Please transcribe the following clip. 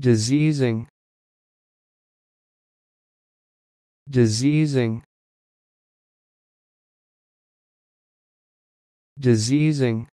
diseasing diseasing diseasing